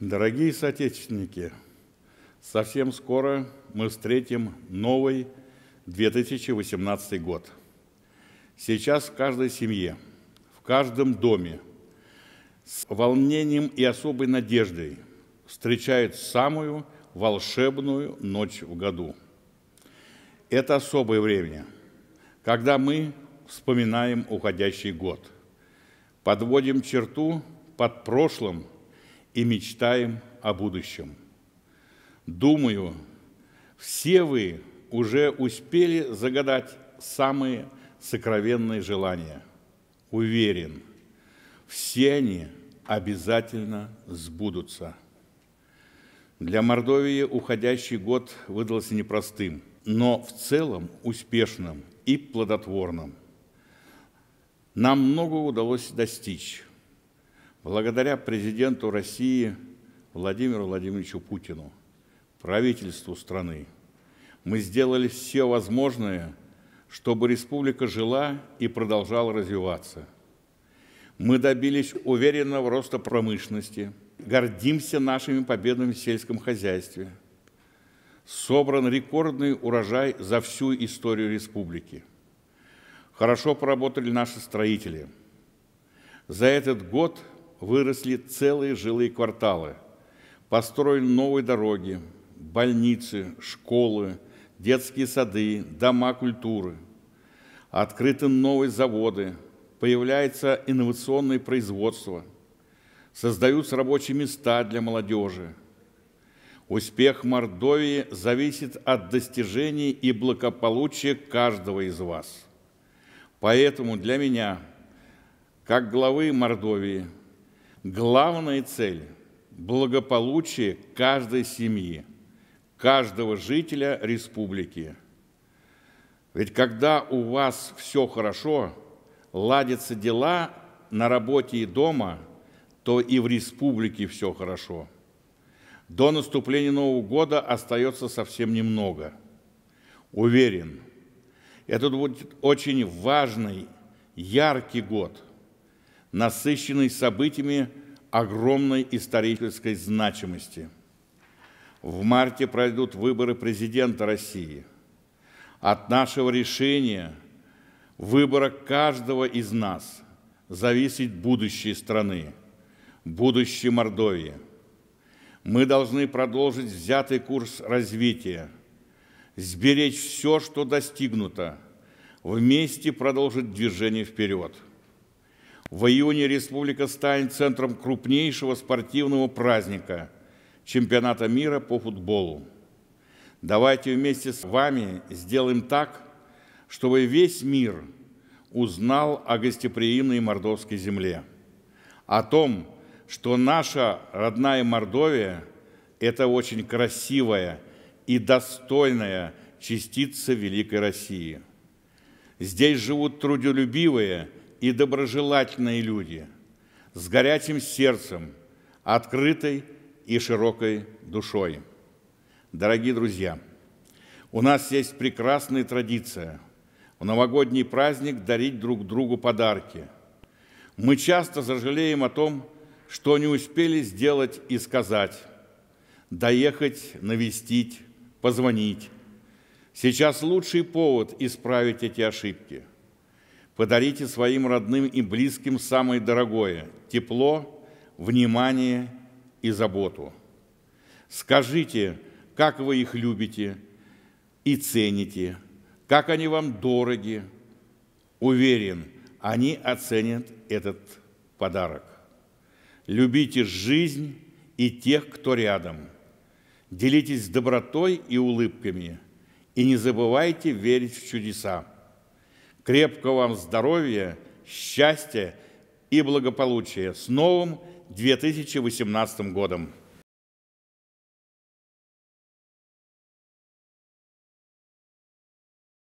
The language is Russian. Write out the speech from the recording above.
Дорогие соотечественники, совсем скоро мы встретим новый 2018 год. Сейчас в каждой семье, в каждом доме с волнением и особой надеждой встречают самую волшебную ночь в году. Это особое время, когда мы вспоминаем уходящий год, подводим черту под прошлым – и мечтаем о будущем. Думаю, все вы уже успели загадать самые сокровенные желания. Уверен, все они обязательно сбудутся. Для Мордовии уходящий год выдался непростым, но в целом успешным и плодотворным. Нам много удалось достичь. Благодаря президенту России Владимиру Владимировичу Путину, правительству страны, мы сделали все возможное, чтобы республика жила и продолжала развиваться. Мы добились уверенного роста промышленности, гордимся нашими победами в сельском хозяйстве. Собран рекордный урожай за всю историю республики. Хорошо поработали наши строители. За этот год – выросли целые жилые кварталы, построены новые дороги, больницы, школы, детские сады, дома культуры. Открыты новые заводы, появляется инновационное производство, создаются рабочие места для молодежи. Успех Мордовии зависит от достижений и благополучия каждого из вас. Поэтому для меня, как главы Мордовии, Главная цель – благополучие каждой семьи, каждого жителя республики. Ведь когда у вас все хорошо, ладятся дела на работе и дома, то и в республике все хорошо. До наступления Нового года остается совсем немного. Уверен, этот будет очень важный, яркий год – насыщенный событиями огромной исторической значимости. В марте пройдут выборы президента России. От нашего решения, выбора каждого из нас, зависит будущее страны, будущее Мордовии. Мы должны продолжить взятый курс развития, сберечь все, что достигнуто, вместе продолжить движение вперед – в июне республика станет центром крупнейшего спортивного праздника – чемпионата мира по футболу. Давайте вместе с вами сделаем так, чтобы весь мир узнал о гостеприимной мордовской земле, о том, что наша родная Мордовия – это очень красивая и достойная частица Великой России. Здесь живут трудолюбивые – и доброжелательные люди с горячим сердцем, открытой и широкой душой. Дорогие друзья, у нас есть прекрасная традиция в новогодний праздник дарить друг другу подарки. Мы часто сожалеем о том, что не успели сделать и сказать, доехать, навестить, позвонить. Сейчас лучший повод исправить эти ошибки – Подарите своим родным и близким самое дорогое – тепло, внимание и заботу. Скажите, как вы их любите и цените, как они вам дороги. Уверен, они оценят этот подарок. Любите жизнь и тех, кто рядом. Делитесь добротой и улыбками. И не забывайте верить в чудеса. Крепкого вам здоровья, счастья и благополучия с новым 2018 годом!